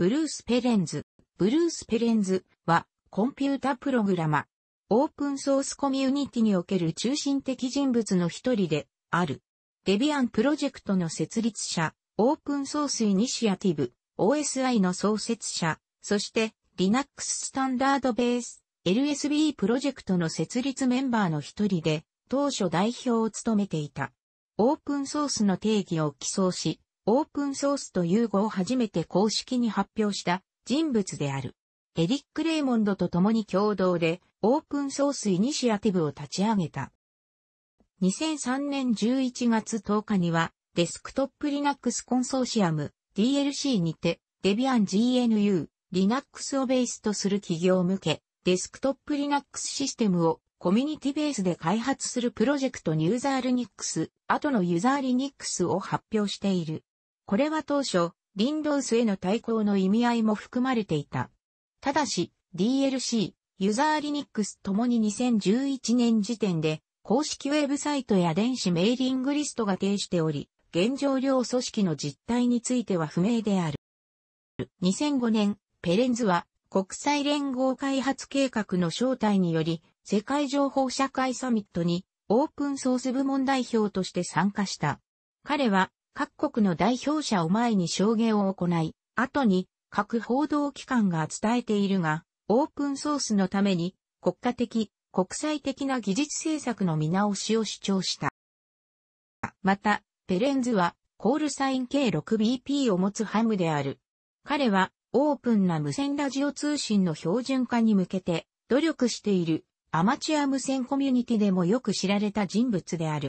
ブルース・ペレンズ、ブルース・ペレンズはコンピュータプログラマ。オープンソースコミュニティにおける中心的人物の一人である。デビアンプロジェクトの設立者、オープンソースイニシアティブ、OSI の創設者、そして Linux スタンダードベース、LSB プロジェクトの設立メンバーの一人で、当初代表を務めていた。オープンソースの定義を起草し、オープンソースと融合を初めて公式に発表した人物である。エリック・レイモンドと共に共同でオープンソースイニシアティブを立ち上げた。2003年11月10日にはデスクトップ Linux コンソーシアム DLC にて Debian GNU Linux をベースとする企業向けデスクトップ Linux システムをコミュニティベースで開発するプロジェクトニューザールニックス、後のユーザーリニックスを発表している。これは当初、リンドウスへの対抗の意味合いも含まれていた。ただし、DLC、ユーザーリニックスともに2011年時点で、公式ウェブサイトや電子メーリングリストが止しており、現状量組織の実態については不明である。2005年、ペレンズは国際連合開発計画の招待により、世界情報社会サミットにオープンソース部門代表として参加した。彼は各国の代表者を前に証言を行い、後に各報道機関が伝えているが、オープンソースのために国家的、国際的な技術政策の見直しを主張した。また、ペレンズは、コールサイン K6BP を持つハムである。彼は、オープンな無線ラジオ通信の標準化に向けて、努力している、アマチュア無線コミュニティでもよく知られた人物である。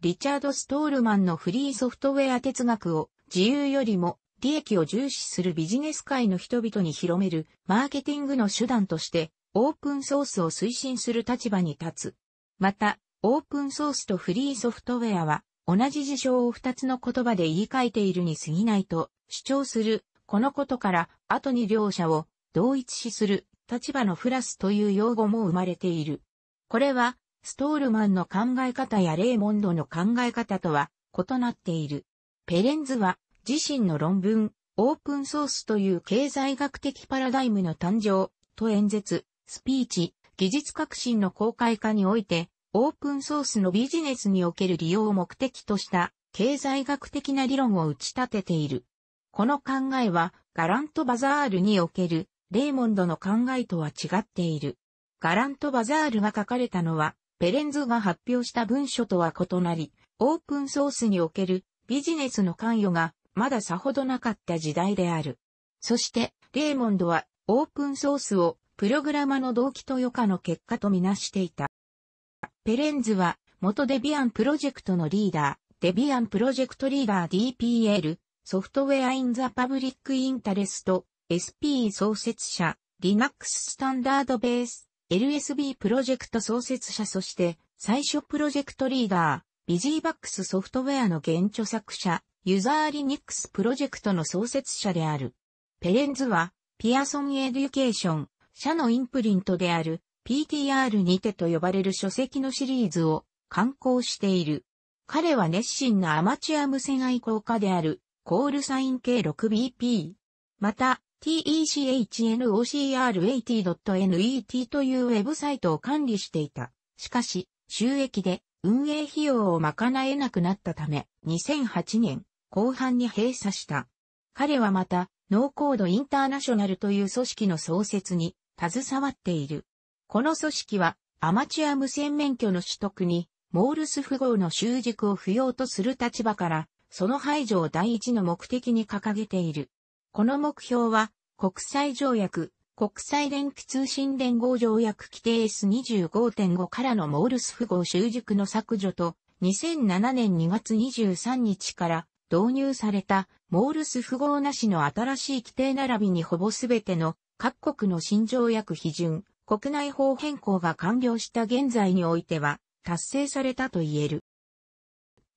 リチャード・ストールマンのフリーソフトウェア哲学を自由よりも利益を重視するビジネス界の人々に広めるマーケティングの手段としてオープンソースを推進する立場に立つ。また、オープンソースとフリーソフトウェアは同じ事象を2つの言葉で言い換えているに過ぎないと主張する。このことから後に両者を同一視する立場のフラスという用語も生まれている。これはストールマンの考え方やレーモンドの考え方とは異なっている。ペレンズは自身の論文、オープンソースという経済学的パラダイムの誕生と演説、スピーチ、技術革新の公開化において、オープンソースのビジネスにおける利用を目的とした経済学的な理論を打ち立てている。この考えはガラントバザールにおけるレーモンドの考えとは違っている。ガラントバザールが書かれたのはペレンズが発表した文書とは異なり、オープンソースにおけるビジネスの関与がまださほどなかった時代である。そして、レーモンドはオープンソースをプログラマの動機と余暇の結果とみなしていた。ペレンズは元デビアンプロジェクトのリーダー、デビアンプロジェクトリーダー DPL、ソフトウェアインザパブリックインタレスト、SP 創設者、リナックススタンダードベース LSB プロジェクト創設者そして最初プロジェクトリーダー、ビジーバックスソフトウェアの現著作者、ユザーリニックスプロジェクトの創設者である。ペレンズは、ピアソンエデュケーション、社のインプリントである PTR にてと呼ばれる書籍のシリーズを刊行している。彼は熱心なアマチュア無線愛好家である、コールサイン K6BP。また、technocr80.net というウェブサイトを管理していた。しかし、収益で運営費用を賄えなくなったため、2008年後半に閉鎖した。彼はまた、ノーコードインターナショナルという組織の創設に携わっている。この組織は、アマチュア無線免許の取得に、モールス符号の習熟を不要とする立場から、その排除を第一の目的に掲げている。この目標は、国際条約、国際電気通信連合条約規定 S25.5 からのモールス符号習熟の削除と、2007年2月23日から導入されたモールス符号なしの新しい規定並びにほぼすべての各国の新条約批准、国内法変更が完了した現在においては達成されたと言える。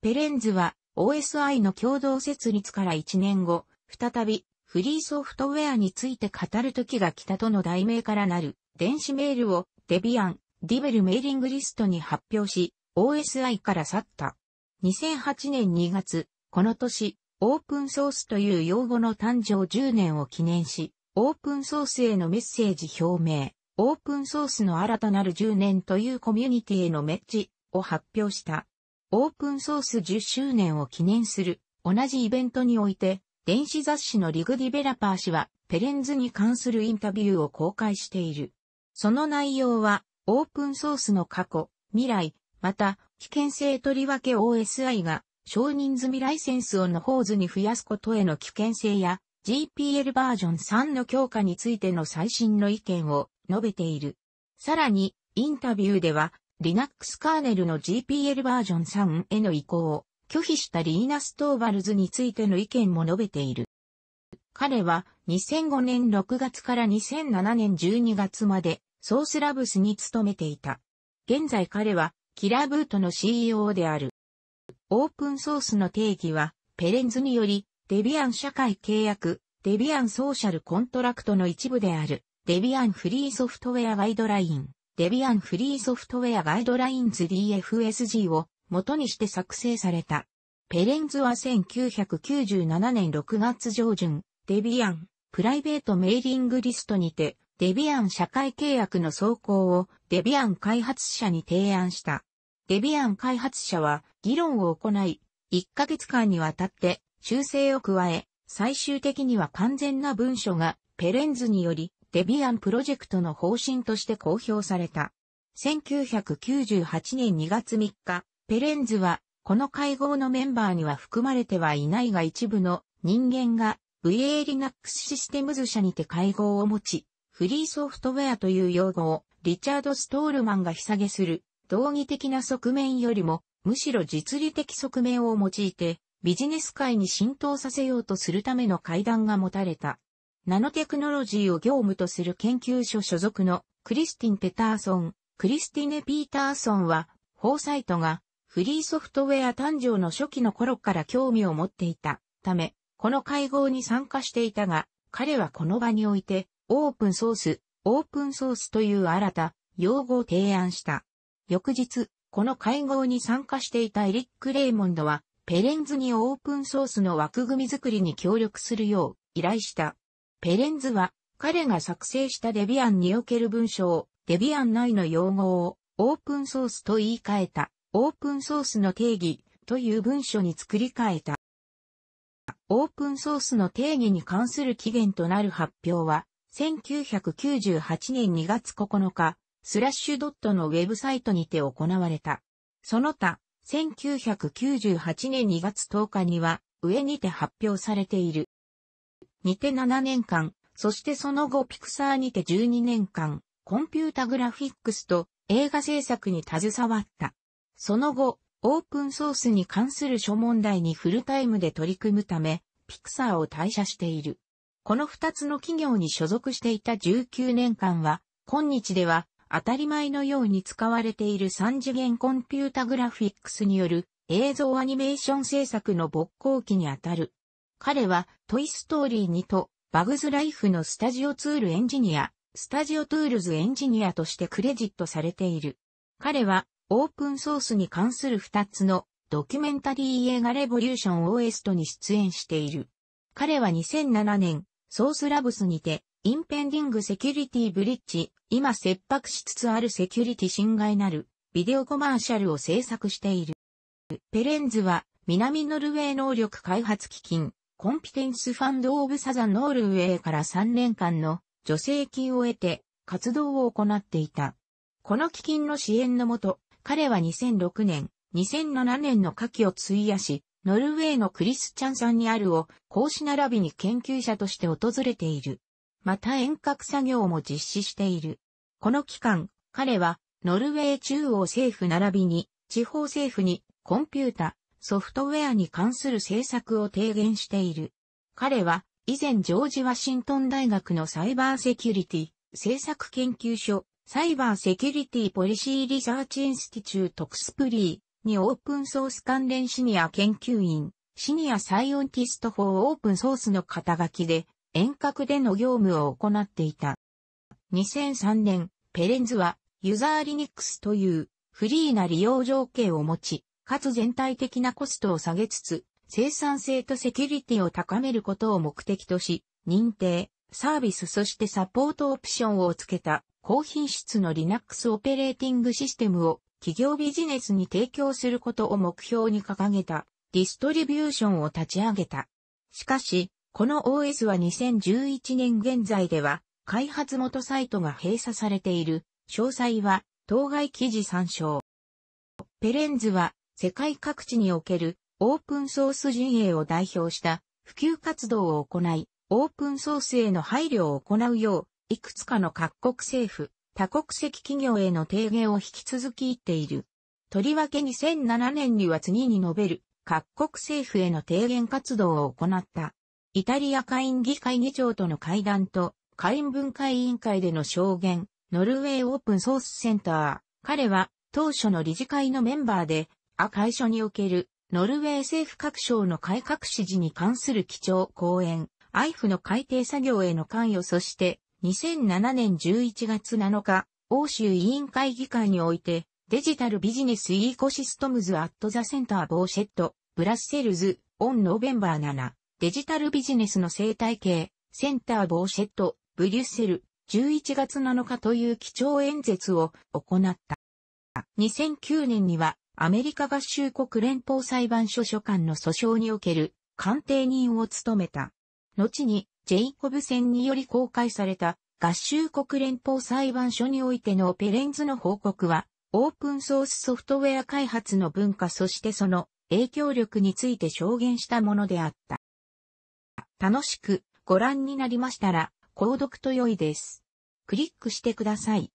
ペレンズは OSI の共同設立から1年後、再びフリーソフトウェアについて語る時が来たとの題名からなる電子メールをデビアン、ディベルメーリングリストに発表し、OSI から去った。2008年2月、この年、オープンソースという用語の誕生10年を記念し、オープンソースへのメッセージ表明、オープンソースの新たなる10年というコミュニティへのメッジを発表した。オープンソース10周年を記念する同じイベントにおいて、電子雑誌のリグディベラパー氏は、ペレンズに関するインタビューを公開している。その内容は、オープンソースの過去、未来、また、危険性とりわけ OSI が、承認済みライセンスをの方図に増やすことへの危険性や、GPL バージョン3の強化についての最新の意見を述べている。さらに、インタビューでは、Linux カーネルの GPL バージョン3への移行を拒否したリーナ・ストーバルズについての意見も述べている。彼は2005年6月から2007年12月までソースラブスに勤めていた。現在彼はキラブートの CEO である。オープンソースの定義はペレンズによりデビアン社会契約、デビアンソーシャルコントラクトの一部であるデビアンフリーソフトウェアガイドライン、デビアンフリーソフトウェアガイドラインズ DFSG を元にして作成された。ペレンズは1997年6月上旬、デビアン、プライベートメーリングリストにて、デビアン社会契約の走行をデビアン開発者に提案した。デビアン開発者は議論を行い、1ヶ月間にわたって修正を加え、最終的には完全な文書がペレンズによりデビアンプロジェクトの方針として公表された。1998年2月3日、ペレンズは、この会合のメンバーには含まれてはいないが一部の人間が VA-Linux システムズ社にて会合を持ち、フリーソフトウェアという用語をリチャード・ストールマンがひさげする道義的な側面よりもむしろ実利的側面を用いてビジネス界に浸透させようとするための会談が持たれた。ナノテクノロジーを業務とする研究所所属のクリスティン・ペターソン、クリスティネ・ピーターソンは、フォーサイトがフリーソフトウェア誕生の初期の頃から興味を持っていたため、この会合に参加していたが、彼はこの場において、オープンソース、オープンソースという新た、用語を提案した。翌日、この会合に参加していたエリック・レイモンドは、ペレンズにオープンソースの枠組み作りに協力するよう依頼した。ペレンズは、彼が作成したデビアンにおける文章を、デビアン内の用語をオープンソースと言い換えた。オープンソースの定義という文書に作り変えた。オープンソースの定義に関する期限となる発表は、1998年2月9日、スラッシュドットのウェブサイトにて行われた。その他、1998年2月10日には、上にて発表されている。にて7年間、そしてその後ピクサーにて12年間、コンピュータグラフィックスと映画制作に携わった。その後、オープンソースに関する諸問題にフルタイムで取り組むため、ピクサーを退社している。この二つの企業に所属していた19年間は、今日では当たり前のように使われている三次元コンピュータグラフィックスによる映像アニメーション制作の勃興期にあたる。彼はトイストーリー2とバグズライフのスタジオツールエンジニア、スタジオトゥールズエンジニアとしてクレジットされている。彼はオープンソースに関する二つのドキュメンタリー映画レボリューション OS とに出演している。彼は2007年、ソースラブスにて、インペンディングセキュリティブリッジ、今切迫しつつあるセキュリティ侵害なる、ビデオコマーシャルを制作している。ペレンズは、南ノルウェー能力開発基金、コンピテンスファンド・オブ・サザン・ノルウェーから3年間の助成金を得て活動を行っていた。この基金の支援のもと、彼は2006年、2007年の夏季を費やし、ノルウェーのクリスチャンさんにあるを、講師並びに研究者として訪れている。また遠隔作業も実施している。この期間、彼は、ノルウェー中央政府並びに、地方政府に、コンピュータ、ソフトウェアに関する政策を提言している。彼は、以前ジョージ・ワシントン大学のサイバーセキュリティ、政策研究所、サイバーセキュリティポリシーリサーチインスティチュートクスプリーにオープンソース関連シニア研究員、シニアサイオンティスト法オープンソースの肩書きで遠隔での業務を行っていた。2003年、ペレンズはユーザーリニックスというフリーな利用条件を持ち、かつ全体的なコストを下げつつ、生産性とセキュリティを高めることを目的とし、認定、サービスそしてサポートオプションをつけた高品質の Linux オペレーティングシステムを企業ビジネスに提供することを目標に掲げたディストリビューションを立ち上げた。しかし、この OS は2011年現在では開発元サイトが閉鎖されている。詳細は当該記事参照。ペレンズは世界各地におけるオープンソース陣営を代表した普及活動を行い、オープンソースへの配慮を行うよういくつかの各国政府、多国籍企業への提言を引き続き言っている。とりわけ2007年には次に述べる各国政府への提言活動を行った。イタリア下院議会議長との会談と、下院分会委員会での証言、ノルウェーオープンソースセンター。彼は当初の理事会のメンバーで、あ会所におけるノルウェー政府各省の改革指示に関する基調講演、IF の改定作業への関与そして2007年11月7日、欧州委員会議会において、デジタルビジネスイーコシストムズアットザセンターボーシェット、ブラッセルズ、オンノベンバー7、デジタルビジネスの生態系、センターボーシェット、ブリュッセル、11月7日という基調演説を行った。2009年には、アメリカ合衆国連邦裁判所所管の訴訟における鑑定人を務めた。後にジェイコブ戦により公開された合衆国連邦裁判所においてのペレンズの報告は、オープンソースソフトウェア開発の文化そしてその影響力について証言したものであった。楽しくご覧になりましたら、購読と良いです。クリックしてください。